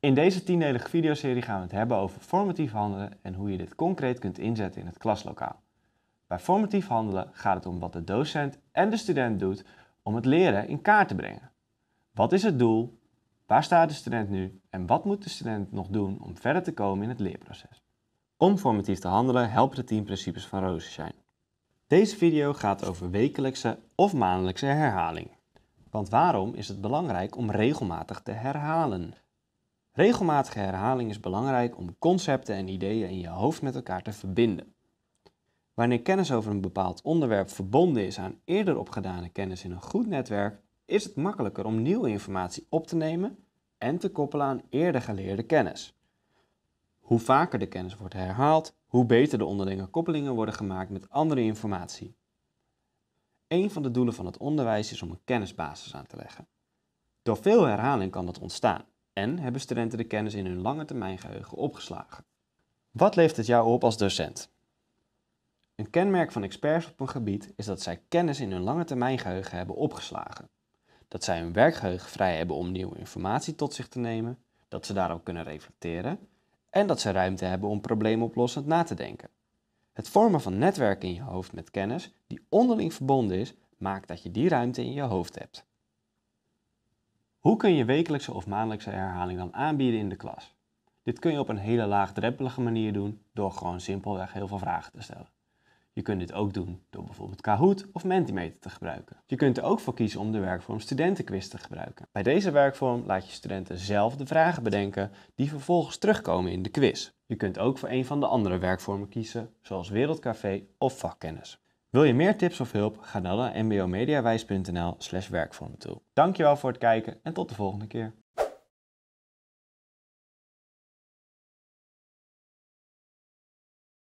In deze tiendelige videoserie gaan we het hebben over formatief handelen en hoe je dit concreet kunt inzetten in het klaslokaal. Bij formatief handelen gaat het om wat de docent en de student doet om het leren in kaart te brengen. Wat is het doel? Waar staat de student nu? En wat moet de student nog doen om verder te komen in het leerproces? Om formatief te handelen helpen de 10 principes van zijn. Deze video gaat over wekelijkse of maandelijkse herhaling. Want waarom is het belangrijk om regelmatig te herhalen? Regelmatige herhaling is belangrijk om concepten en ideeën in je hoofd met elkaar te verbinden. Wanneer kennis over een bepaald onderwerp verbonden is aan eerder opgedane kennis in een goed netwerk, is het makkelijker om nieuwe informatie op te nemen en te koppelen aan eerder geleerde kennis. Hoe vaker de kennis wordt herhaald, hoe beter de onderlinge koppelingen worden gemaakt met andere informatie. Een van de doelen van het onderwijs is om een kennisbasis aan te leggen. Door veel herhaling kan dat ontstaan en hebben studenten de kennis in hun lange termijn geheugen opgeslagen. Wat levert het jou op als docent? Een kenmerk van experts op een gebied is dat zij kennis in hun lange termijn geheugen hebben opgeslagen. Dat zij hun werkgeheugen vrij hebben om nieuwe informatie tot zich te nemen, dat ze daarop kunnen reflecteren en dat ze ruimte hebben om probleemoplossend na te denken. Het vormen van netwerken in je hoofd met kennis die onderling verbonden is, maakt dat je die ruimte in je hoofd hebt. Hoe kun je wekelijkse of maandelijkse herhaling dan aanbieden in de klas? Dit kun je op een hele laagdrempelige manier doen door gewoon simpelweg heel veel vragen te stellen. Je kunt dit ook doen door bijvoorbeeld Kahoot of Mentimeter te gebruiken. Je kunt er ook voor kiezen om de werkvorm studentenquiz te gebruiken. Bij deze werkvorm laat je studenten zelf de vragen bedenken die vervolgens terugkomen in de quiz. Je kunt ook voor een van de andere werkvormen kiezen, zoals Wereldcafé of vakkennis. Wil je meer tips of hulp? Ga dan naar mbomediawijs.nl slash werkvormtool. Dankjewel voor het kijken en tot de volgende keer.